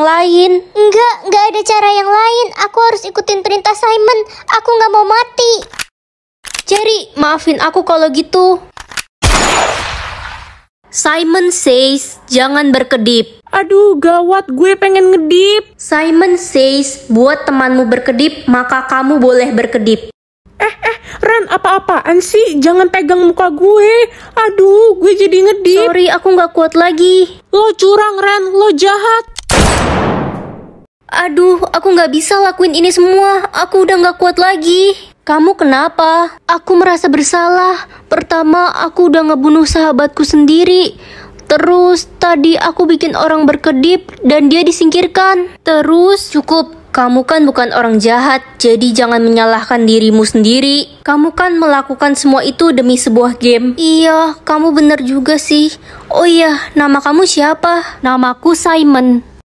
yang lain. Enggak, enggak ada cara yang lain. Aku harus ikutin perintah Simon. Aku nggak mau mati. Jerry, maafin aku kalau gitu. Simon says, jangan berkedip. Aduh, gawat gue pengen ngedip. Simon says, buat temanmu berkedip, maka kamu boleh berkedip. Eh, eh, Ran, apa-apaan sih? Jangan pegang muka gue. Aduh, gue jadi ngedip. Sorry, aku nggak kuat lagi. Lo curang, Ran. Lo jahat aduh, aku nggak bisa lakuin ini semua. Aku udah nggak kuat lagi. Kamu kenapa? Aku merasa bersalah. Pertama, aku udah ngebunuh sahabatku sendiri. Terus, tadi aku bikin orang berkedip dan dia disingkirkan. Terus, cukup. Kamu kan bukan orang jahat, jadi jangan menyalahkan dirimu sendiri. Kamu kan melakukan semua itu demi sebuah game. Iya, kamu benar juga sih. Oh iya, nama kamu siapa? Namaku Simon.